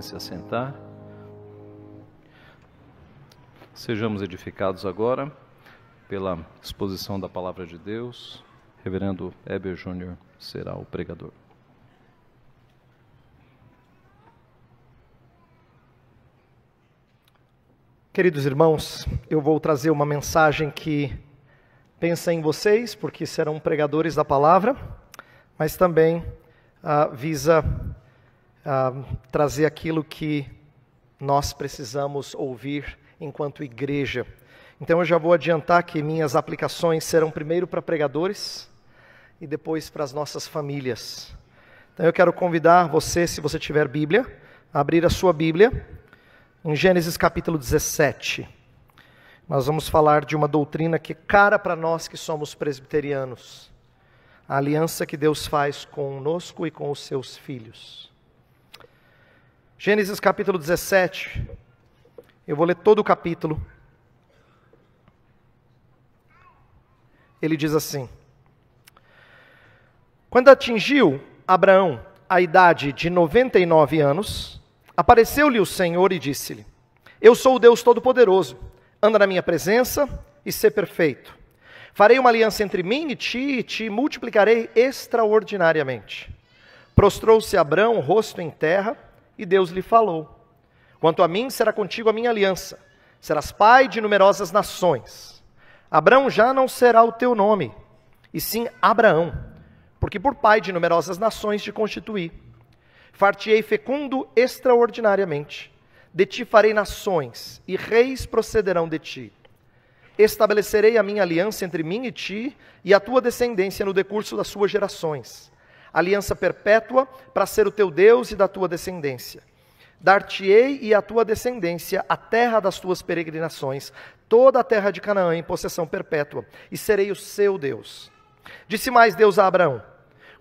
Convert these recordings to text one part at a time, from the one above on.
podem se assentar. Sejamos edificados agora pela exposição da palavra de Deus. Reverendo Heber Júnior será o pregador. Queridos irmãos, eu vou trazer uma mensagem que pensa em vocês, porque serão pregadores da palavra, mas também ah, visa uh, trazer aquilo que nós precisamos ouvir enquanto igreja. Então eu já vou adiantar que minhas aplicações serão primeiro para pregadores e depois para as nossas famílias. Então eu quero convidar você, se você tiver Bíblia, a abrir a sua Bíblia em Gênesis capítulo 17. Nós vamos falar de uma doutrina que é cara para nós que somos presbiterianos. A aliança que Deus faz conosco e com os seus filhos. Gênesis capítulo 17. Eu vou ler todo o capítulo. Ele diz assim: Quando atingiu Abraão a idade de 99 anos, apareceu-lhe o Senhor e disse-lhe: Eu sou o Deus Todo-Poderoso, anda na minha presença e ser perfeito. Farei uma aliança entre mim e ti, e te multiplicarei extraordinariamente. Prostrou-se Abraão, rosto em terra, e Deus lhe falou: Quanto a mim, será contigo a minha aliança. Serás pai de numerosas nações. Abraão já não será o teu nome, e sim Abraão, porque por pai de numerosas nações te constituí. Fartiei fecundo extraordinariamente. De ti farei nações, e reis procederão de ti. Estabelecerei a minha aliança entre mim e ti, e a tua descendência no decurso das suas gerações aliança perpétua, para ser o teu Deus e da tua descendência. Dar-te-ei e a tua descendência a terra das tuas peregrinações, toda a terra de Canaã em possessão perpétua, e serei o seu Deus. Disse mais Deus a Abraão: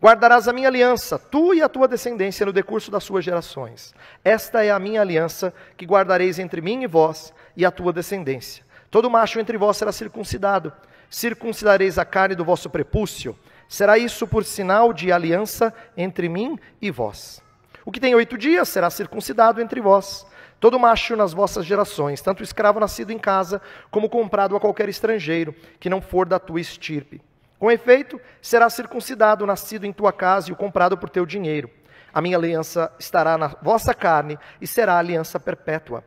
Guardarás a minha aliança, tu e a tua descendência, no decurso das suas gerações. Esta é a minha aliança que guardareis entre mim e vós e a tua descendência. Todo macho entre vós será circuncidado. Circuncidareis a carne do vosso prepúcio, Será isso por sinal de aliança entre mim e vós. O que tem oito dias será circuncidado entre vós. Todo macho nas vossas gerações, tanto escravo nascido em casa, como comprado a qualquer estrangeiro, que não for da tua estirpe. Com efeito, será circuncidado, nascido em tua casa e o comprado por teu dinheiro. A minha aliança estará na vossa carne e será aliança perpétua.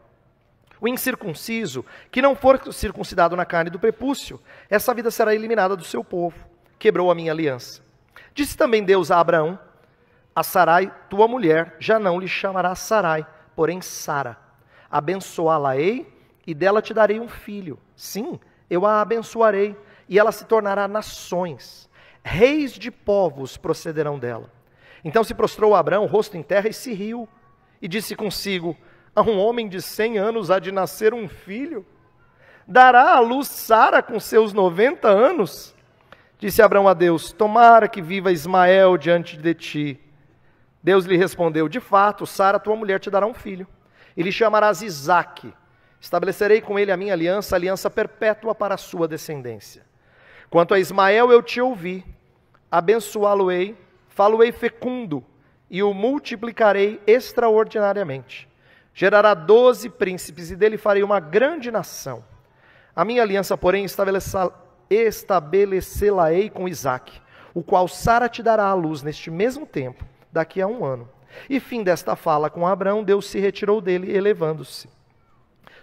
O incircunciso, que não for circuncidado na carne do prepúcio, essa vida será eliminada do seu povo quebrou a minha aliança. Disse também Deus a Abraão: A Sarai, tua mulher, já não lhe chamará Sarai, porém Sara. Abençoá-la-ei e dela te darei um filho. Sim, eu a abençoarei e ela se tornará nações. Reis de povos procederão dela. Então se prostrou Abraão, rosto em terra, e se riu, e disse consigo: A um homem de cem anos há de nascer um filho? Dará à luz Sara com seus noventa anos? Disse Abraão a Deus: Tomara que viva Ismael diante de ti. Deus lhe respondeu: De fato, Sara, tua mulher, te dará um filho, e lhe chamarás Isaque. Estabelecerei com ele a minha aliança, aliança perpétua para a sua descendência. Quanto a Ismael, eu te ouvi, abençoá-lo-ei, falo-ei fecundo, e o multiplicarei extraordinariamente. Gerará doze príncipes, e dele farei uma grande nação. A minha aliança, porém, estabelecê-la-ei com Isaac, o qual Sara te dará à luz neste mesmo tempo, daqui a um ano. E fim desta fala com Abraão, Deus se retirou dele, elevando-se.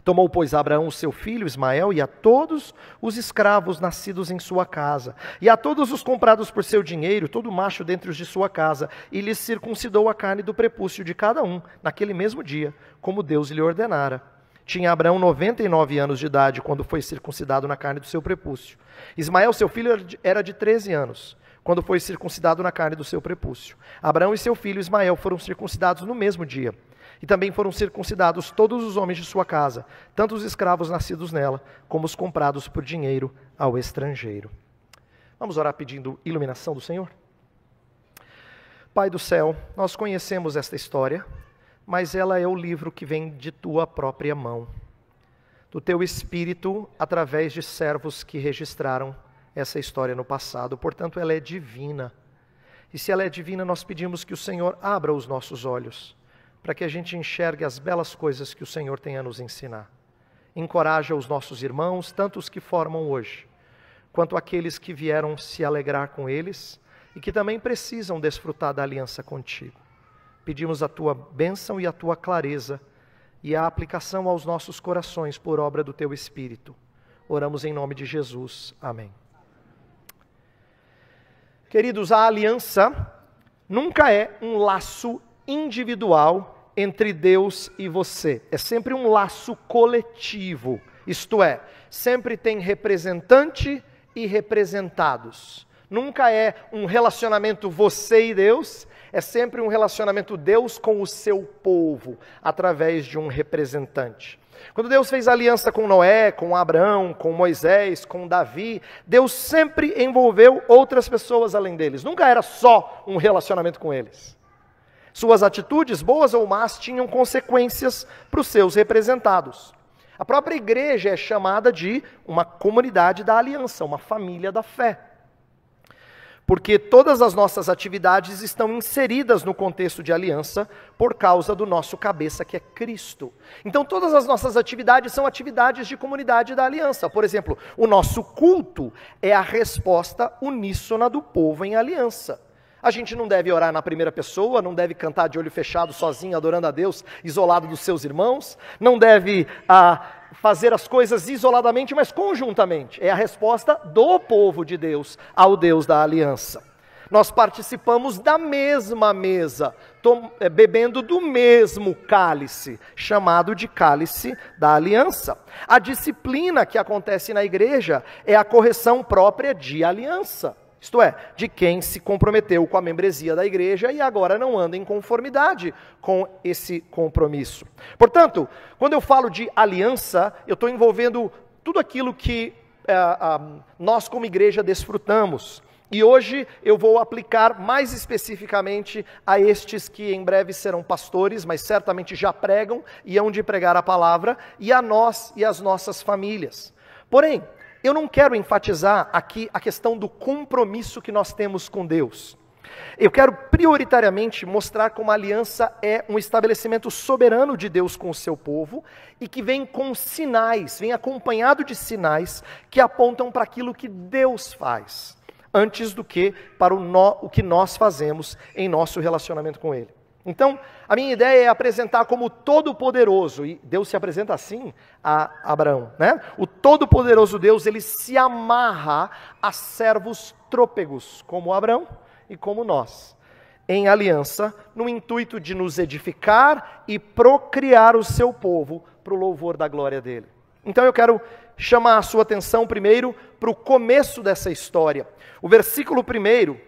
Tomou, pois, Abraão o seu filho Ismael e a todos os escravos nascidos em sua casa, e a todos os comprados por seu dinheiro, todo macho dentre os de sua casa, e lhes circuncidou a carne do prepúcio de cada um, naquele mesmo dia, como Deus lhe ordenara. Tinha Abraão 99 anos de idade quando foi circuncidado na carne do seu prepúcio. Ismael, seu filho, era de 13 anos quando foi circuncidado na carne do seu prepúcio. Abraão e seu filho Ismael foram circuncidados no mesmo dia. E também foram circuncidados todos os homens de sua casa, tanto os escravos nascidos nela, como os comprados por dinheiro ao estrangeiro. Vamos orar pedindo iluminação do Senhor? Pai do céu, nós conhecemos esta história, mas ela é o livro que vem de tua própria mão, do teu espírito, através de servos que registraram essa história no passado. Portanto, ela é divina. E se ela é divina, nós pedimos que o Senhor abra os nossos olhos, para que a gente enxergue as belas coisas que o Senhor tem a nos ensinar. Encoraja os nossos irmãos, tanto os que formam hoje, quanto aqueles que vieram se alegrar com eles e que também precisam desfrutar da aliança contigo. Pedimos a tua bênção e a tua clareza e a aplicação aos nossos corações por obra do teu Espírito. Oramos em nome de Jesus. Amém. Queridos, a aliança nunca é um laço individual entre Deus e você. É sempre um laço coletivo. Isto é, sempre tem representante e representados. Nunca é um relacionamento você e Deus, é sempre um relacionamento Deus com o seu povo, através de um representante. Quando Deus fez aliança com Noé, com Abraão, com Moisés, com Davi, Deus sempre envolveu outras pessoas além deles. Nunca era só um relacionamento com eles. Suas atitudes, boas ou más, tinham consequências para os seus representados. A própria igreja é chamada de uma comunidade da aliança, uma família da fé porque todas as nossas atividades estão inseridas no contexto de aliança por causa do nosso cabeça que é Cristo. Então todas as nossas atividades são atividades de comunidade da aliança. Por exemplo, o nosso culto é a resposta uníssona do povo em aliança. A gente não deve orar na primeira pessoa, não deve cantar de olho fechado sozinho, adorando a Deus, isolado dos seus irmãos, não deve ah, fazer as coisas isoladamente, mas conjuntamente. É a resposta do povo de Deus ao Deus da aliança. Nós participamos da mesma mesa, é, bebendo do mesmo cálice, chamado de cálice da aliança. A disciplina que acontece na igreja é a correção própria de aliança isto é, de quem se comprometeu com a membresia da igreja e agora não anda em conformidade com esse compromisso. Portanto, quando eu falo de aliança, eu estou envolvendo tudo aquilo que é, eh, a, ah, nós, como igreja, desfrutamos. E hoje eu vou aplicar mais especificamente a estes que em breve serão pastores, mas certamente já pregam e hão de pregar a palavra, e a nós e as nossas famílias. Porém, eu não quero enfatizar aqui a questão do compromisso que nós temos com Deus. Eu quero prioritariamente mostrar como a aliança é um estabelecimento soberano de Deus com o seu povo e que vem com sinais, vem acompanhado de sinais que apontam para aquilo que Deus faz, antes do que para o, no, o que nós fazemos em nosso relacionamento com Ele. Então, a minha ideia é apresentar como todo-poderoso, e Deus se apresenta assim a Abraão, né? O todo-poderoso Deus, ele se amarra a servos trôpegos, como Abraão e como nós, em aliança, no intuito de nos edificar e procriar o seu povo para o louvor da glória dele. Então, eu quero chamar a sua atenção primeiro para o começo dessa história. O versículo primeiro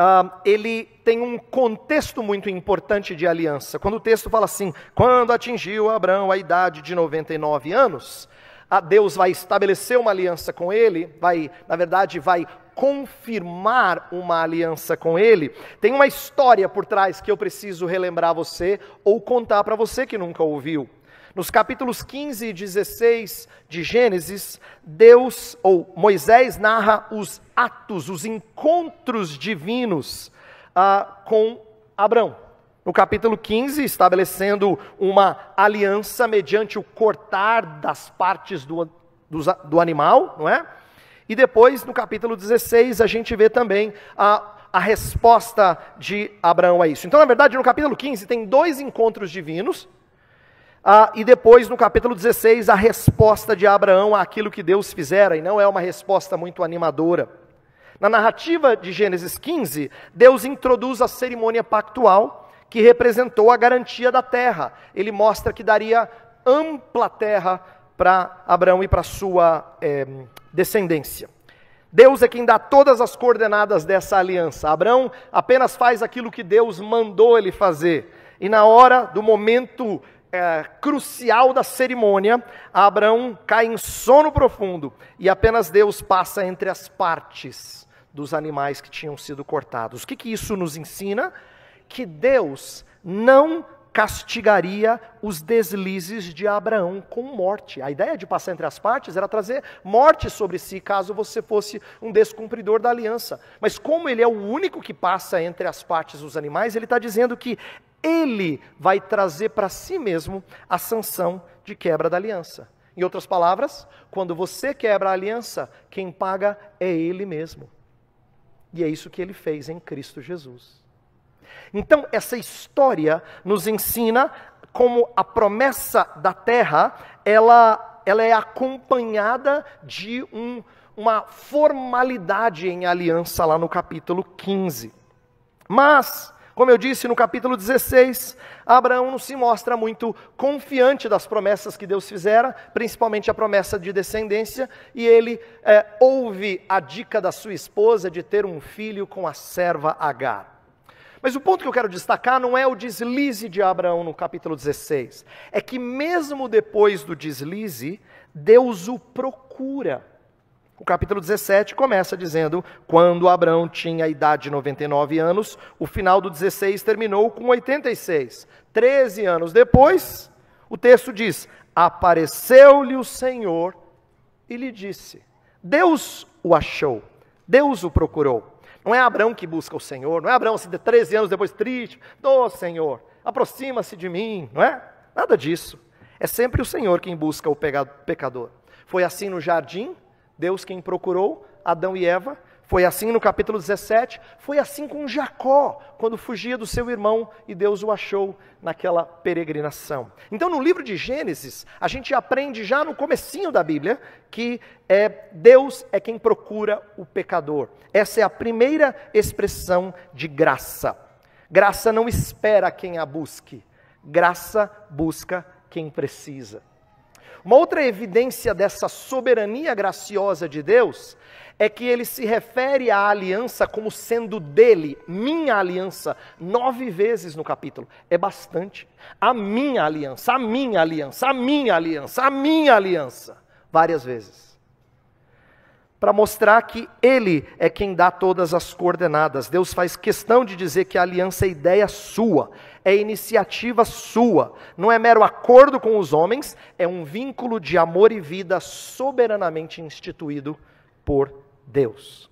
uh, ele tem um contexto muito importante de aliança. Quando o texto fala assim, quando atingiu Abraão a idade de 99 anos, a ah, Deus vai estabelecer uma aliança com ele, vai, na verdade, vai confirmar uma aliança com ele. Tem uma história por trás que eu preciso relembrar você ou contar para você que nunca ouviu. Nos capítulos 15 e 16 de Gênesis, Deus ou Moisés narra os atos, os encontros divinos ah, com Abraão. No capítulo 15, estabelecendo uma aliança mediante o cortar das partes do, do, do animal, não é? E depois, no capítulo 16, a gente vê também a, a resposta de Abraão a isso. Então, na verdade, no capítulo 15 tem dois encontros divinos, ah, e depois, no capítulo 16, a resposta de Abraão àquilo que Deus fizera, e não é uma resposta muito animadora. Na narrativa de Gênesis 15, Deus introduz a cerimônia pactual que representou a garantia da terra. Ele mostra que daria ampla terra para Abraão e para sua é, descendência. Deus é quem dá todas as coordenadas dessa aliança. Abraão apenas faz aquilo que Deus mandou ele fazer. E na hora do momento é, crucial da cerimônia, Abraão cai em sono profundo e apenas Deus passa entre as partes dos animais que tinham sido cortados. O que, que isso nos ensina? Que Deus não castigaria os deslizes de Abraão com morte. A ideia de passar entre as partes era trazer morte sobre si, caso você fosse um descumpridor da aliança. Mas como ele é o único que passa entre as partes os animais, ele está dizendo que ele vai trazer para si mesmo a sanção de quebra da aliança. Em outras palavras, quando você quebra a aliança, quem paga é ele mesmo. E é isso que ele fez em Cristo Jesus. Então, essa história nos ensina como a promessa da terra, ela, ela é acompanhada de um, uma formalidade em aliança lá no capítulo 15. Mas como eu disse no capítulo 16, Abraão não se mostra muito confiante das promessas que Deus fizera, principalmente a promessa de descendência, e ele é, ouve a dica da sua esposa de ter um filho com a serva Agar. Mas o ponto que eu quero destacar não é o deslize de Abraão no capítulo 16, é que mesmo depois do deslize, Deus o procura. O capítulo 17 começa dizendo: Quando Abraão tinha a idade de 99 anos, o final do 16 terminou com 86. 13 anos depois, o texto diz: Apareceu-lhe o Senhor e lhe disse: Deus o achou, Deus o procurou. Não é Abraão que busca o Senhor, não é Abraão se assim de 13 anos depois triste, ô oh, Senhor, aproxima-se de mim, não é? Nada disso. É sempre o Senhor quem busca o pecador. Foi assim no jardim, Deus quem procurou, Adão e Eva. Foi assim no capítulo 17, foi assim com Jacó, quando fugia do seu irmão e Deus o achou naquela peregrinação. Então, no livro de Gênesis, a gente aprende já no comecinho da Bíblia que é, Deus é quem procura o pecador. Essa é a primeira expressão de graça. Graça não espera quem a busque, graça busca quem precisa. Uma outra evidência dessa soberania graciosa de Deus é que ele se refere à aliança como sendo dele, minha aliança, nove vezes no capítulo. É bastante. A minha aliança, a minha aliança, a minha aliança, a minha aliança. Várias vezes. Para mostrar que ele é quem dá todas as coordenadas. Deus faz questão de dizer que a aliança é ideia sua, é iniciativa sua, não é mero acordo com os homens, é um vínculo de amor e vida soberanamente instituído por Deus.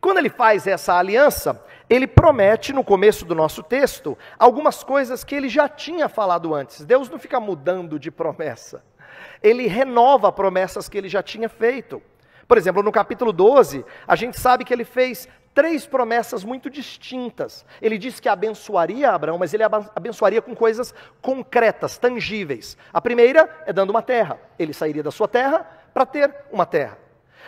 Quando ele faz essa aliança, ele promete no começo do nosso texto algumas coisas que ele já tinha falado antes. Deus não fica mudando de promessa. Ele renova promessas que ele já tinha feito. Por exemplo, no capítulo 12, a gente sabe que ele fez três promessas muito distintas. Ele diz que abençoaria Abraão, mas ele abençoaria com coisas concretas, tangíveis. A primeira é dando uma terra. Ele sairia da sua terra para ter uma terra.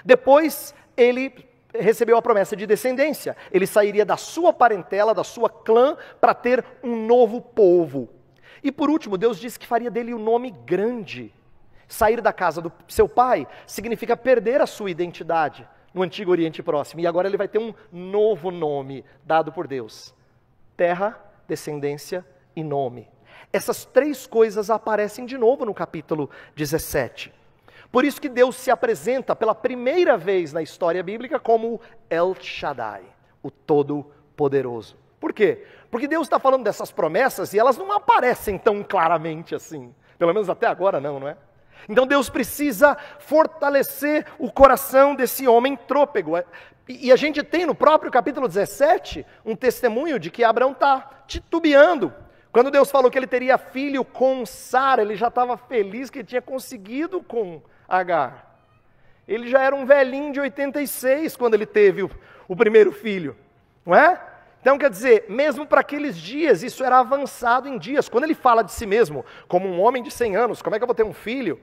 Depois, ele recebeu a promessa de descendência. Ele sairia da sua parentela, da sua clã, para ter um novo povo. E por último, Deus disse que faria dele o um nome grande. Sair da casa do seu pai significa perder a sua identidade, no antigo Oriente Próximo. E agora ele vai ter um novo nome dado por Deus: terra, descendência e nome. Essas três coisas aparecem de novo no capítulo 17. Por isso que Deus se apresenta pela primeira vez na história bíblica como El Shaddai, o Todo-Poderoso. Por quê? Porque Deus está falando dessas promessas e elas não aparecem tão claramente assim. Pelo menos até agora não, não é? Então Deus precisa fortalecer o coração desse homem trôpego. É, e a gente tem no próprio capítulo 17 um testemunho de que Abraão está titubeando. Quando Deus falou que ele teria filho com Sara, ele já estava feliz que ele tinha conseguido com Agar. Ele já era um velhinho de 86 quando ele teve o, o primeiro filho, não é? Então, quer dizer, mesmo para aqueles dias, isso era avançado em dias. Quando ele fala de si mesmo como um homem de 100 anos, como é que eu vou ter um filho?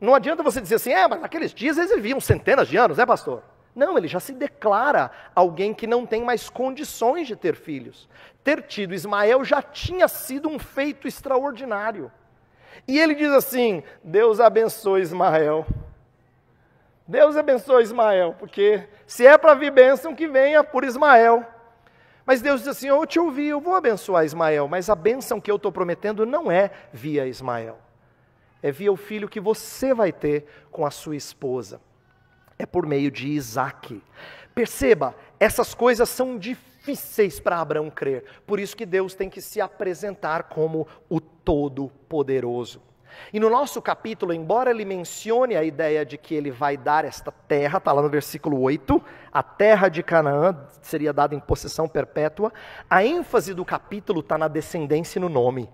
Não adianta você dizer assim, é, mas naqueles dias eles viviam centenas de anos, é, né, pastor? Não, ele já se declara alguém que não tem mais condições de ter filhos. Ter tido Ismael já tinha sido um feito extraordinário. E ele diz assim: Deus abençoe Ismael. Deus abençoe Ismael, porque se é para vir bênção, que venha por Ismael. Mas Deus diz assim: Eu te ouvi, eu vou abençoar Ismael, mas a bênção que eu estou prometendo não é via Ismael, é via o filho que você vai ter com a sua esposa, é por meio de Isaac. Perceba, essas coisas são difíceis para Abraão crer, por isso que Deus tem que se apresentar como o Todo-Poderoso. E no nosso capítulo, embora ele mencione a ideia de que ele vai dar esta terra, está lá no versículo 8, a terra de Canaã seria dada em possessão perpétua, a ênfase do capítulo está na descendência e no nome.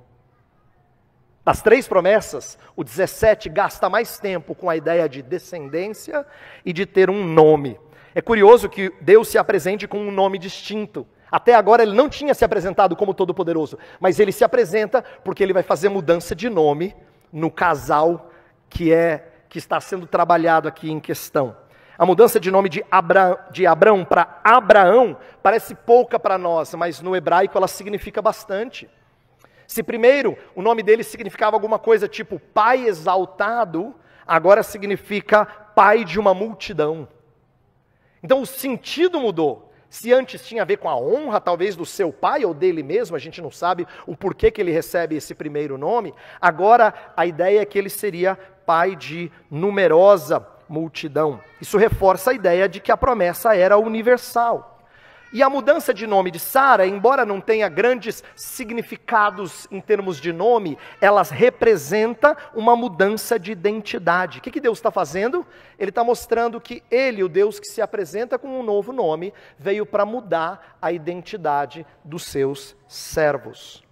Das três promessas, o 17 gasta mais tempo com a ideia de descendência e de ter um nome. É curioso que Deus se apresente com um nome distinto. Até agora ele não tinha se apresentado como Todo-Poderoso, mas ele se apresenta porque ele vai fazer mudança de nome no casal que é que está sendo trabalhado aqui em questão. A mudança de nome de, Abra, de Abrão para Abraão parece pouca para nós, mas no hebraico ela significa bastante. Se primeiro o nome dele significava alguma coisa tipo pai exaltado, agora significa pai de uma multidão. Então o sentido mudou. Se antes tinha a ver com a honra, talvez do seu pai ou dele mesmo, a gente não sabe o porquê que ele recebe esse primeiro nome. Agora, a ideia é que ele seria pai de numerosa multidão. Isso reforça a ideia de que a promessa era universal. E a mudança de nome de Sara, embora não tenha grandes significados em termos de nome, ela representa uma mudança de identidade. O que, que Deus está fazendo? Ele está mostrando que Ele, o Deus que se apresenta com um novo nome, veio para mudar a identidade dos seus servos.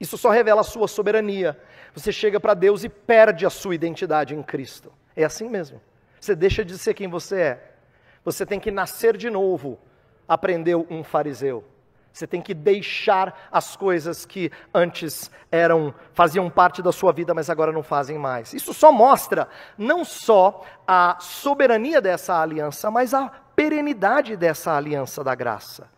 Isso só revela a sua soberania. Você chega para Deus e perde a sua identidade em Cristo. É assim mesmo. Você deixa de ser quem você é. Você tem que nascer de novo aprendeu um fariseu. Você tem que deixar as coisas que antes eram faziam parte da sua vida, mas agora não fazem mais. Isso só mostra não só a soberania dessa aliança, mas a perenidade dessa aliança da graça.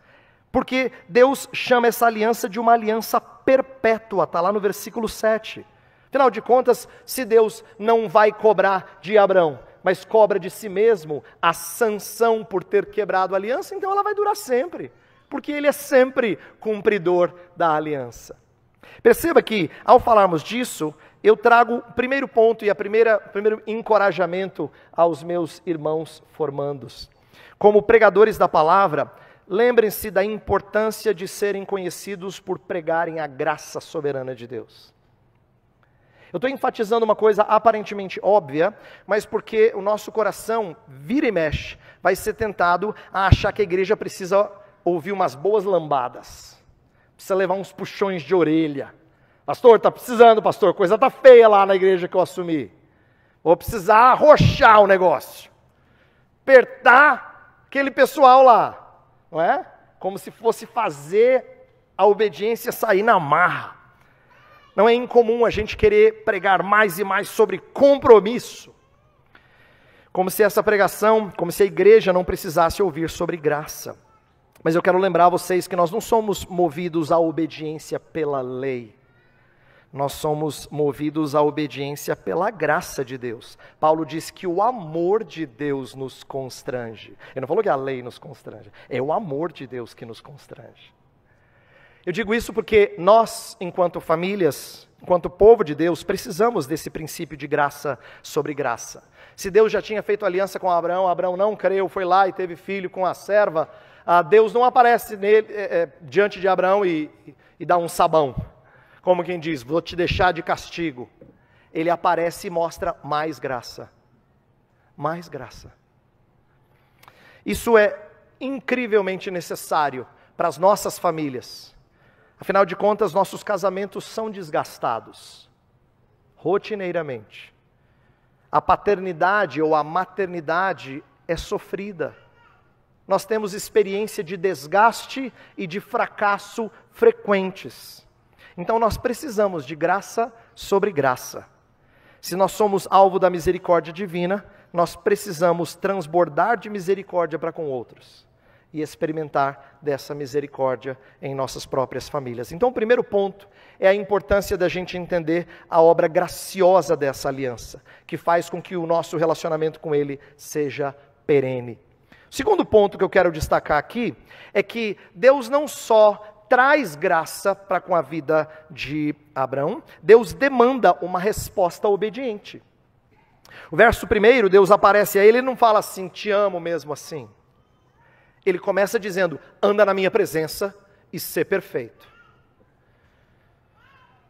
Porque Deus chama essa aliança de uma aliança perpétua, está lá no versículo 7. Afinal de contas, se Deus não vai cobrar de Abraão, mas cobra de si mesmo a sanção por ter quebrado a aliança, então ela vai durar sempre, porque ele é sempre cumpridor da aliança. Perceba que, ao falarmos disso, eu trago o primeiro ponto e a primeira primeiro encorajamento aos meus irmãos formandos. Como pregadores da palavra, lembrem-se da importância de serem conhecidos por pregarem a graça soberana de Deus. Eu estou enfatizando uma coisa aparentemente óbvia, mas porque o nosso coração vira e mexe, vai ser tentado a achar que a igreja precisa ouvir umas boas lambadas, precisa levar uns puxões de orelha. Pastor, está precisando, pastor, coisa está feia lá na igreja que eu assumi. Vou precisar arrochar o negócio, apertar aquele pessoal lá, não é? Como se fosse fazer a obediência sair na marra. Não é incomum a gente querer pregar mais e mais sobre compromisso, como se essa pregação, como se a igreja não precisasse ouvir sobre graça. Mas eu quero lembrar a vocês que nós não somos movidos à obediência pela lei. Nós somos movidos à obediência pela graça de Deus. Paulo diz que o amor de Deus nos constrange. Ele não falou que a lei nos constrange, é o amor de Deus que nos constrange. Eu digo isso porque nós, enquanto famílias, enquanto povo de Deus, precisamos desse princípio de graça sobre graça. Se Deus já tinha feito aliança com Abraão, Abraão não creu, foi lá e teve filho com a serva, ah, Deus não aparece nele, é, é, diante de Abraão e, e dá um sabão, como quem diz, vou te deixar de castigo. Ele aparece e mostra mais graça. Mais graça. Isso é incrivelmente necessário para as nossas famílias Afinal de contas, nossos casamentos são desgastados, rotineiramente. A paternidade ou a maternidade é sofrida. Nós temos experiência de desgaste e de fracasso frequentes. Então nós precisamos de graça sobre graça. Se nós somos alvo da misericórdia divina, nós precisamos transbordar de misericórdia para com outros e experimentar dessa misericórdia em nossas próprias famílias. Então, o primeiro ponto é a importância da gente entender a obra graciosa dessa aliança, que faz com que o nosso relacionamento com Ele seja perene. O segundo ponto que eu quero destacar aqui é que Deus não só traz graça para com a vida de Abraão, Deus demanda uma resposta obediente. O verso primeiro, Deus aparece a ele e não fala assim, te amo mesmo assim. Ele começa dizendo: anda na minha presença e ser perfeito.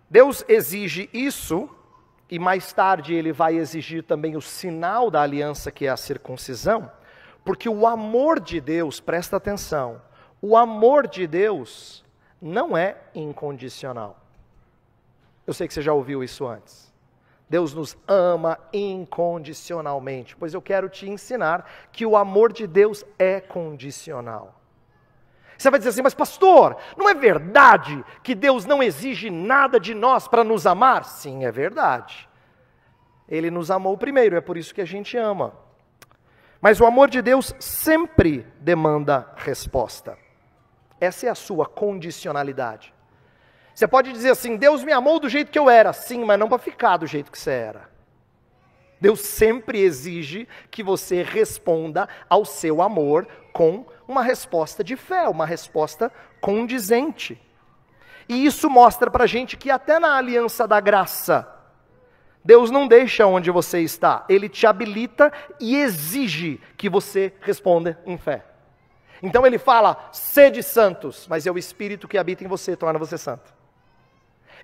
Deus exige isso, e mais tarde ele vai exigir também o sinal da aliança, que é a circuncisão, porque o amor de Deus, presta atenção, o amor de Deus não é incondicional. Eu sei que você já ouviu isso antes. Deus nos ama incondicionalmente, pois eu quero te ensinar que o amor de Deus é condicional. Você vai dizer assim, mas pastor, não é verdade que Deus não exige nada de nós para nos amar? Sim, é verdade. Ele nos amou primeiro, é por isso que a gente ama. Mas o amor de Deus sempre demanda resposta. Essa é a sua condicionalidade. Você pode dizer assim: Deus me amou do jeito que eu era. Sim, mas não para ficar do jeito que você era. Deus sempre exige que você responda ao seu amor com uma resposta de fé, uma resposta condizente. E isso mostra para a gente que até na aliança da graça, Deus não deixa onde você está, Ele te habilita e exige que você responda em fé. Então ele fala, sede santos, mas é o Espírito que habita em você, torna você santo.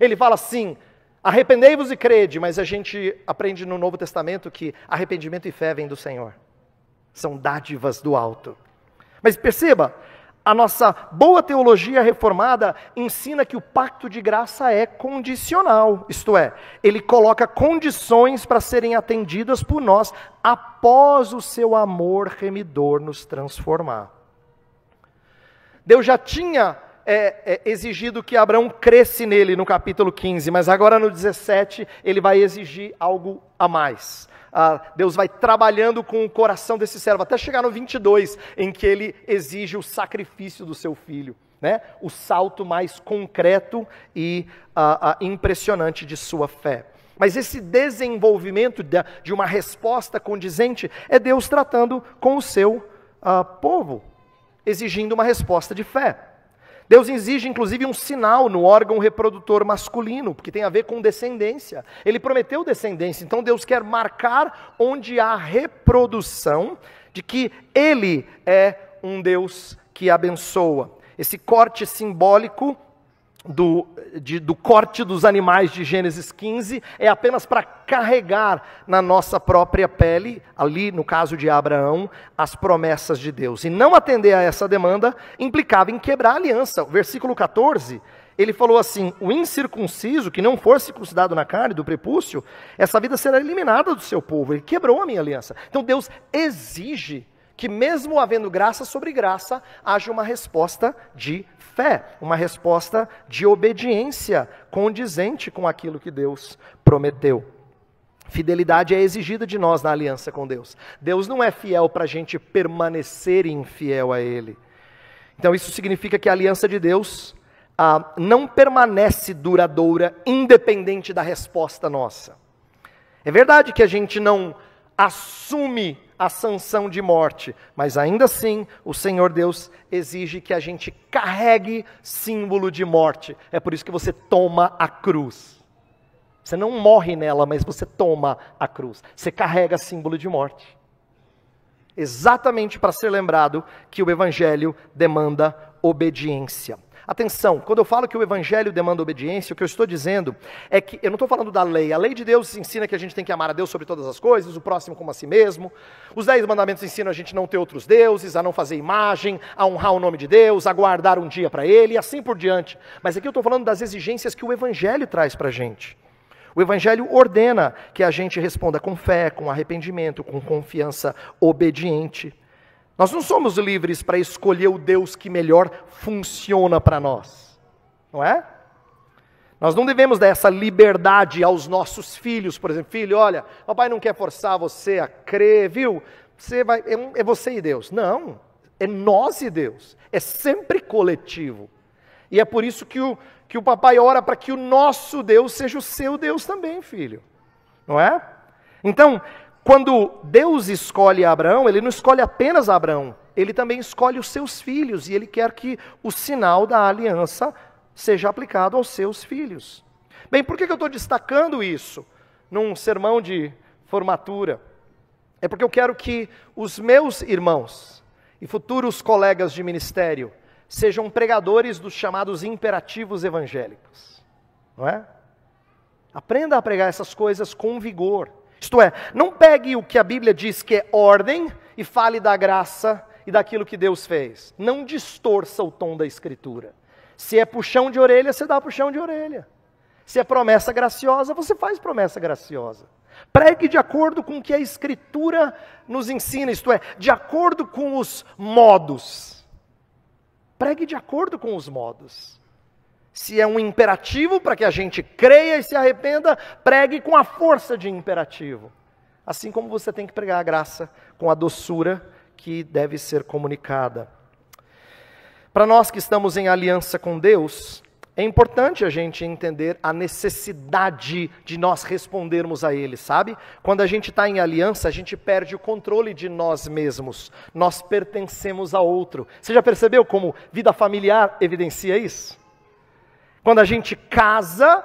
Ele fala assim: arrependei-vos e crede, mas a gente aprende no Novo Testamento que arrependimento e fé vêm do Senhor. São dádivas do alto. Mas perceba, a nossa boa teologia reformada ensina que o pacto de graça é condicional, isto é, ele coloca condições para serem atendidas por nós após o seu amor remidor nos transformar. Deus já tinha é, é, exigido que Abraão cresce nele no capítulo 15, mas agora no 17 ele vai exigir algo a mais. Ah, Deus vai trabalhando com o coração desse servo, até chegar no 22, em que ele exige o sacrifício do seu filho. Né? O salto mais concreto e ah, ah, impressionante de sua fé. Mas esse desenvolvimento de uma resposta condizente é Deus tratando com o seu ah, povo, exigindo uma resposta de fé. Deus exige, inclusive, um sinal no órgão reprodutor masculino, porque tem a ver com descendência. Ele prometeu descendência, então Deus quer marcar onde há reprodução de que Ele é um Deus que abençoa. Esse corte simbólico do, de, do corte dos animais de Gênesis 15 é apenas para carregar na nossa própria pele, ali no caso de Abraão, as promessas de Deus. E não atender a essa demanda implicava em quebrar a aliança. O versículo 14 ele falou assim: o incircunciso, que não for circuncidado na carne do prepúcio, essa vida será eliminada do seu povo. Ele quebrou a minha aliança. Então Deus exige que, mesmo havendo graça sobre graça, haja uma resposta de fé, uma resposta de obediência condizente com aquilo que Deus prometeu. Fidelidade é exigida de nós na aliança com Deus. Deus não é fiel para a gente permanecer infiel a Ele. Então, isso significa que a aliança de Deus ah, não permanece duradoura, independente da resposta nossa. É verdade que a gente não assume a sanção de morte, mas ainda assim o Senhor Deus exige que a gente carregue símbolo de morte. É por isso que você toma a cruz. Você não morre nela, mas você toma a cruz. Você carrega símbolo de morte. Exatamente para ser lembrado que o Evangelho demanda obediência. Atenção, quando eu falo que o evangelho demanda obediência, o que eu estou dizendo é que eu não estou falando da lei. A lei de Deus ensina que a gente tem que amar a Deus sobre todas as coisas, o próximo como a si mesmo. Os dez mandamentos ensinam a gente não ter outros deuses, a não fazer imagem, a honrar o nome de Deus, a guardar um dia para Ele e assim por diante. Mas aqui eu estou falando das exigências que o evangelho traz para a gente. O Evangelho ordena que a gente responda com fé, com arrependimento, com confiança obediente. Nós não somos livres para escolher o Deus que melhor funciona para nós, não é? Nós não devemos dar essa liberdade aos nossos filhos, por exemplo, filho, olha, papai não quer forçar você a crer, viu? Você vai, é, é você e Deus. Não, é nós e Deus. É sempre coletivo. E é por isso que o, que o papai ora para que o nosso Deus seja o seu Deus também, filho. Não é? Então, quando Deus escolhe Abraão, ele não escolhe apenas Abraão, ele também escolhe os seus filhos e ele quer que o sinal da aliança seja aplicado aos seus filhos. Bem, por que eu estou destacando isso num sermão de formatura? É porque eu quero que os meus irmãos e futuros colegas de ministério sejam pregadores dos chamados imperativos evangélicos, não é? Aprenda a pregar essas coisas com vigor. Isto é, não pegue o que a Bíblia diz que é ordem e fale da graça e daquilo que Deus fez. Não distorça o tom da Escritura. Se é puxão de orelha, você dá puxão de orelha. Se é promessa graciosa, você faz promessa graciosa. Pregue de acordo com o que a Escritura nos ensina, isto é, de acordo com os modos. Pregue de acordo com os modos. Se é um imperativo para que a gente creia e se arrependa, pregue com a força de imperativo. Assim como você tem que pregar a graça com a doçura que deve ser comunicada. Para nós que estamos em aliança com Deus, é importante a gente entender a necessidade de nós respondermos a Ele, sabe? Quando a gente está em aliança, a gente perde o controle de nós mesmos. Nós pertencemos a outro. Você já percebeu como vida familiar evidencia isso? Quando a gente casa,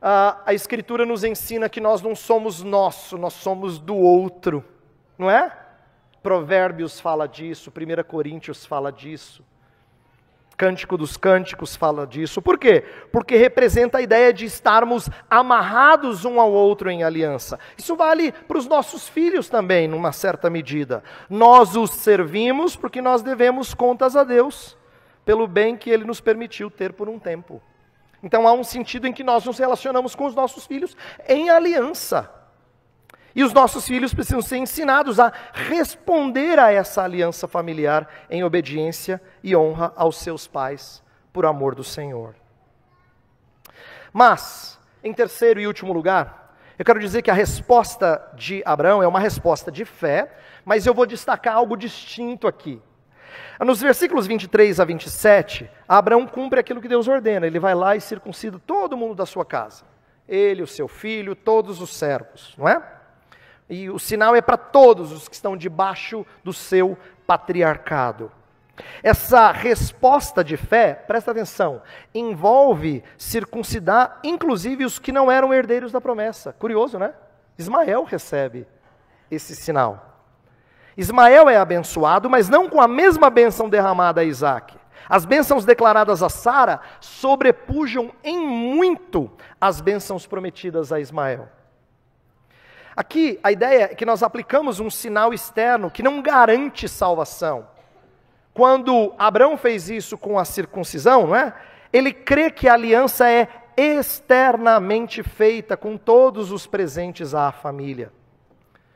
a, a Escritura nos ensina que nós não somos nosso, nós somos do outro, não é? Provérbios fala disso, 1 Coríntios fala disso. Cântico dos Cânticos fala disso. Por quê? Porque representa a ideia de estarmos amarrados um ao outro em aliança. Isso vale para os nossos filhos também, numa certa medida. Nós os servimos porque nós devemos contas a Deus pelo bem que ele nos permitiu ter por um tempo. Então há um sentido em que nós nos relacionamos com os nossos filhos em aliança. E os nossos filhos precisam ser ensinados a responder a essa aliança familiar em obediência e honra aos seus pais, por amor do Senhor. Mas, em terceiro e último lugar, eu quero dizer que a resposta de Abraão é uma resposta de fé, mas eu vou destacar algo distinto aqui. Nos versículos 23 a 27, Abraão cumpre aquilo que Deus ordena. Ele vai lá e circuncida todo mundo da sua casa. Ele, o seu filho, todos os servos, não é? E o sinal é para todos os que estão debaixo do seu patriarcado. Essa resposta de fé, presta atenção, envolve circuncidar inclusive os que não eram herdeiros da promessa. Curioso, né? Ismael recebe esse sinal. Ismael é abençoado, mas não com a mesma bênção derramada a Isaac. As bênçãos declaradas a Sara sobrepujam em muito as bênçãos prometidas a Ismael. Aqui a ideia é que nós aplicamos um sinal externo que não garante salvação. Quando Abraão fez isso com a circuncisão, não é? Ele crê que a aliança é externamente feita com todos os presentes à família.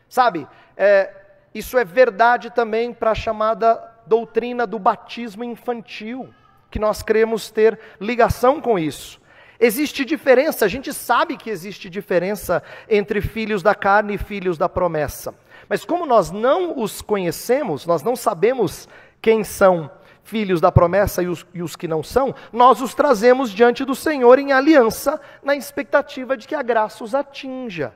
Sabe, é, isso é verdade também para a chamada doutrina do batismo infantil, que nós queremos ter ligação com isso. Existe diferença, a gente sabe que existe diferença entre filhos da carne e filhos da promessa. Mas como nós não os conhecemos, nós não sabemos quem são filhos da promessa e os, e os, que não são, nós os trazemos diante do Senhor em aliança, na expectativa de que a graça os atinja.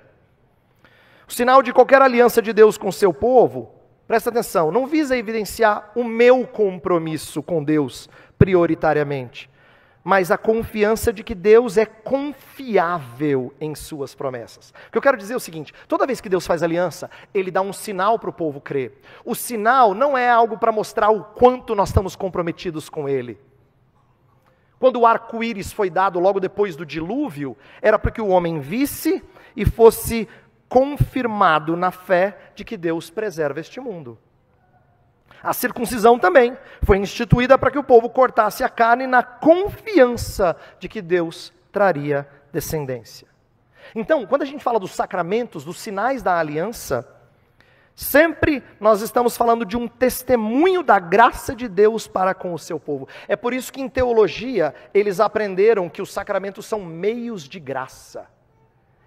O sinal de qualquer aliança de Deus com o seu povo, presta atenção, não visa evidenciar o meu compromisso com Deus prioritariamente, mas a confiança de que Deus é confiável em suas promessas. O que eu quero dizer é o seguinte: toda vez que Deus faz aliança, ele dá um sinal para o povo crer. O sinal não é algo para mostrar o quanto nós estamos comprometidos com ele. Quando o arco-íris foi dado logo depois do dilúvio, era para que o homem visse e fosse confirmado na fé de que Deus preserva este mundo. A circuncisão também foi instituída para que o povo cortasse a carne na confiança de que Deus traria descendência. Então, quando a gente fala dos sacramentos, dos sinais da aliança, sempre nós estamos falando de um testemunho da graça de Deus para com o seu povo. É por isso que em teologia eles aprenderam que os sacramentos são meios de graça.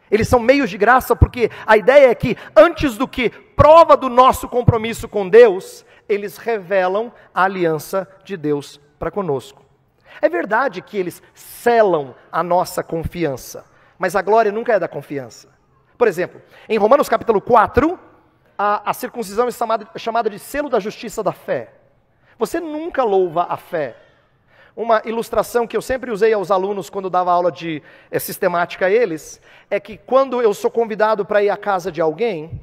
Eles são meios de graça porque a ideia é que, antes do que prova do nosso compromisso com Deus, eles revelam a aliança de Deus para conosco. É verdade que eles selam a nossa confiança, mas a glória nunca é da confiança. Por exemplo, em Romanos capítulo 4, a, a circuncisão é chamada, é chamada de selo da justiça da fé. Você nunca louva a fé, uma ilustração que eu sempre usei aos alunos quando dava aula de é, sistemática a eles é que quando eu sou convidado para ir à casa de alguém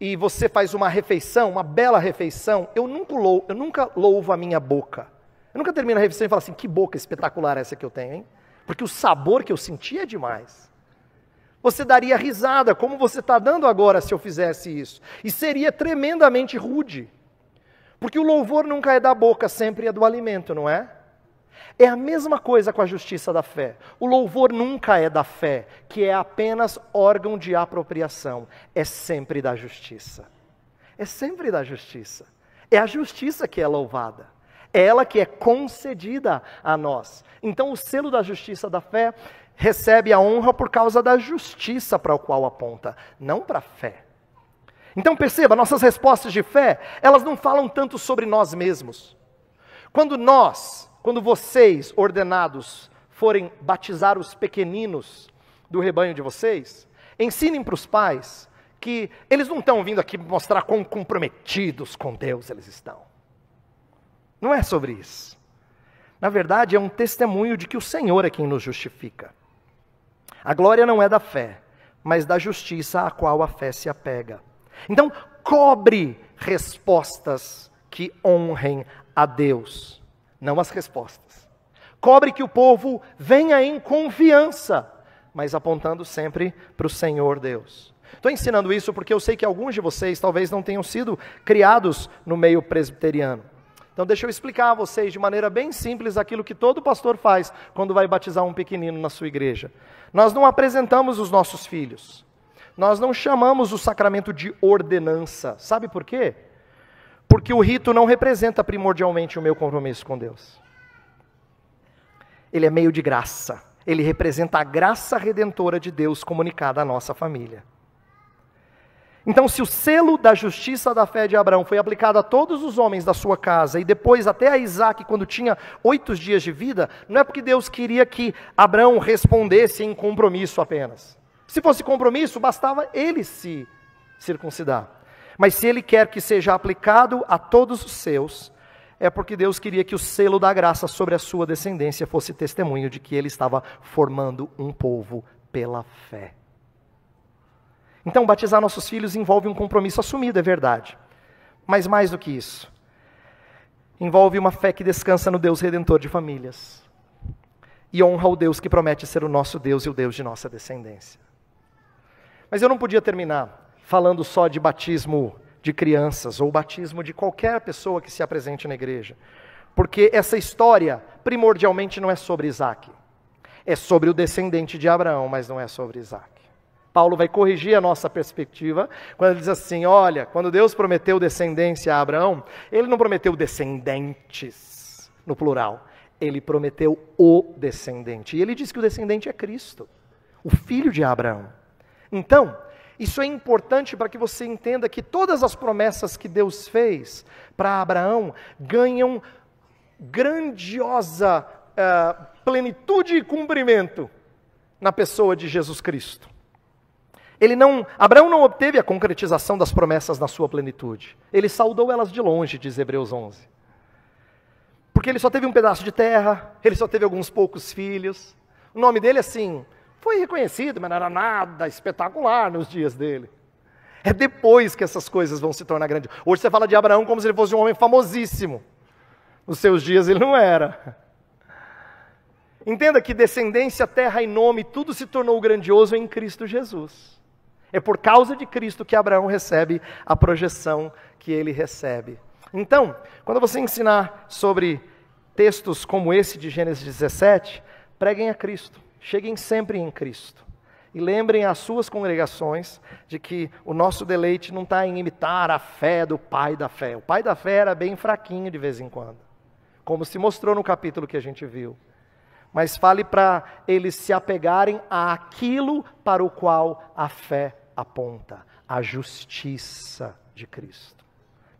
e você faz uma refeição, uma bela refeição, eu nunca louvo, eu nunca louvo a minha boca. Eu nunca termino a refeição e falo assim: que boca espetacular essa que eu tenho, hein? Porque o sabor que eu senti é demais. Você daria risada, como você está dando agora se eu fizesse isso. E seria tremendamente rude. Porque o louvor nunca é da boca, sempre é do alimento, não é? É a mesma coisa com a justiça da fé. O louvor nunca é da fé, que é apenas órgão de apropriação. É sempre da justiça. É sempre da justiça. É a justiça que é louvada. É ela que é concedida a nós. Então, o selo da justiça da fé recebe a honra por causa da justiça para o qual aponta, não para a fé. Então, perceba, nossas respostas de fé, elas não falam tanto sobre nós mesmos. Quando nós quando vocês, ordenados, forem batizar os pequeninos do rebanho de vocês, ensinem para os pais que eles não estão vindo aqui mostrar quão comprometidos com Deus eles estão. Não é sobre isso. Na verdade, é um testemunho de que o Senhor é quem nos justifica. A glória não é da fé, mas da justiça à qual a fé se apega. Então, cobre respostas que honrem a Deus não as respostas. Cobre que o povo venha em confiança, mas apontando sempre para o Senhor Deus. Estou ensinando isso porque eu sei que alguns de vocês talvez não tenham sido criados no meio presbiteriano. Então, deixa eu explicar a vocês de maneira bem simples aquilo que todo pastor faz quando vai batizar um pequenino na sua igreja. Nós não apresentamos os nossos filhos. Nós não chamamos o sacramento de ordenança. Sabe por quê? Porque o rito não representa primordialmente o meu compromisso com Deus. Ele é meio de graça. Ele representa a graça redentora de Deus comunicada à nossa família. Então, se o selo da justiça da fé de Abraão foi aplicado a todos os homens da sua casa e depois até a Isaac, quando tinha oito dias de vida, não é porque Deus queria que Abraão respondesse em compromisso apenas. Se fosse compromisso, bastava ele se circuncidar. Mas se ele quer que seja aplicado a todos os seus, é porque Deus queria que o selo da graça sobre a sua descendência fosse testemunho de que ele estava formando um povo pela fé. Então, batizar nossos filhos envolve um compromisso assumido, é verdade. Mas mais do que isso, envolve uma fé que descansa no Deus redentor de famílias e honra o Deus que promete ser o nosso Deus e o Deus de nossa descendência. Mas eu não podia terminar falando só de batismo de crianças ou batismo de qualquer pessoa que se apresente na igreja. Porque essa história primordialmente não é sobre Isaac. É sobre o descendente de Abraão, mas não é sobre Isaac. Paulo vai corrigir a nossa perspectiva quando ele diz assim: olha, quando Deus prometeu descendência a Abraão, ele não prometeu descendentes, no plural. Ele prometeu o descendente. E ele diz que o descendente é Cristo, o filho de Abraão. Então, isso é importante para que você entenda que todas as promessas que Deus fez para Abraão ganham grandiosa uh, plenitude e cumprimento na pessoa de Jesus Cristo. Ele não, Abraão não obteve a concretização das promessas na sua plenitude. Ele saudou elas de longe, diz Hebreus 11. Porque ele só teve um pedaço de terra, ele só teve alguns poucos filhos. O nome dele é assim, foi reconhecido, mas não era nada espetacular nos dias dele. É depois que essas coisas vão se tornar grandes. Hoje você fala de Abraão como se ele fosse um homem famosíssimo. Nos seus dias ele não era. Entenda que descendência, terra e nome, tudo se tornou grandioso em Cristo Jesus. É por causa de Cristo que Abraão recebe a projeção que ele recebe. Então, quando você ensinar sobre textos como esse de Gênesis 17, preguem a Cristo. Cheguem sempre em Cristo. E lembrem as suas congregações de que o nosso deleite não está em imitar a fé do pai da fé. O pai da fé era bem fraquinho de vez em quando, como se mostrou no capítulo que a gente viu. Mas fale para eles se apegarem àquilo para o qual a fé aponta a justiça de Cristo.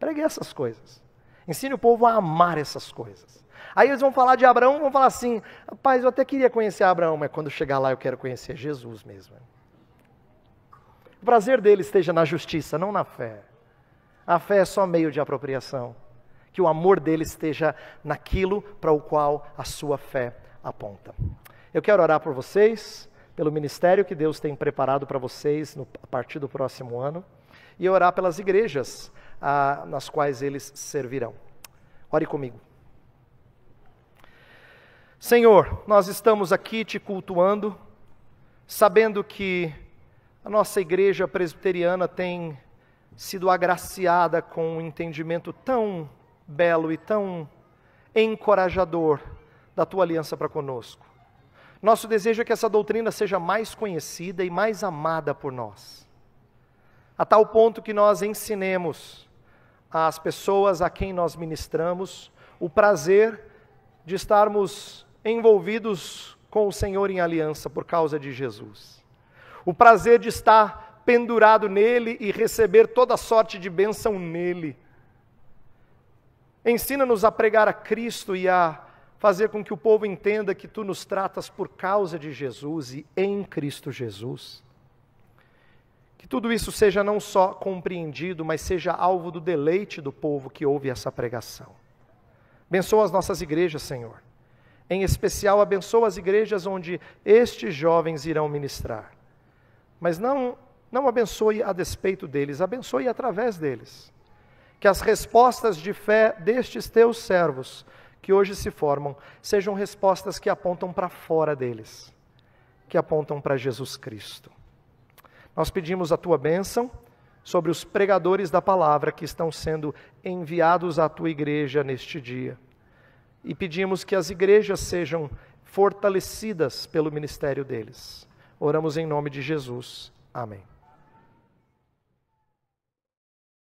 Pregue essas coisas. Ensine o povo a amar essas coisas. Aí eles vão falar de Abraão, vão falar assim: rapaz, eu até queria conhecer Abraão, mas quando chegar lá eu quero conhecer Jesus mesmo. O prazer dele esteja na justiça, não na fé. A fé é só meio de apropriação. Que o amor dele esteja naquilo para o qual a sua fé aponta. Eu quero orar por vocês, pelo ministério que Deus tem preparado para vocês no, a partir do próximo ano, e orar pelas igrejas ah, nas quais eles servirão. Ore comigo. Senhor, nós estamos aqui te cultuando, sabendo que a nossa igreja presbiteriana tem sido agraciada com um entendimento tão belo e tão encorajador da tua aliança para conosco. Nosso desejo é que essa doutrina seja mais conhecida e mais amada por nós, a tal ponto que nós ensinemos às pessoas a quem nós ministramos o prazer de estarmos envolvidos com o Senhor em aliança por causa de Jesus. O prazer de estar pendurado nele e receber toda sorte de bênção nele. Ensina-nos a pregar a Cristo e a fazer com que o povo entenda que tu nos tratas por causa de Jesus e em Cristo Jesus. Que tudo isso seja não só compreendido, mas seja alvo do deleite do povo que ouve essa pregação. Abençoa as nossas igrejas, Senhor. Em especial, abençoa as igrejas onde estes jovens irão ministrar. Mas não, não abençoe a despeito deles, abençoe através deles. Que as respostas de fé destes teus servos, que hoje se formam, sejam respostas que apontam para fora deles, que apontam para Jesus Cristo. Nós pedimos a tua bênção sobre os pregadores da palavra que estão sendo enviados à tua igreja neste dia. E pedimos que as igrejas sejam fortalecidas pelo ministério deles. Oramos em nome de Jesus. Amém.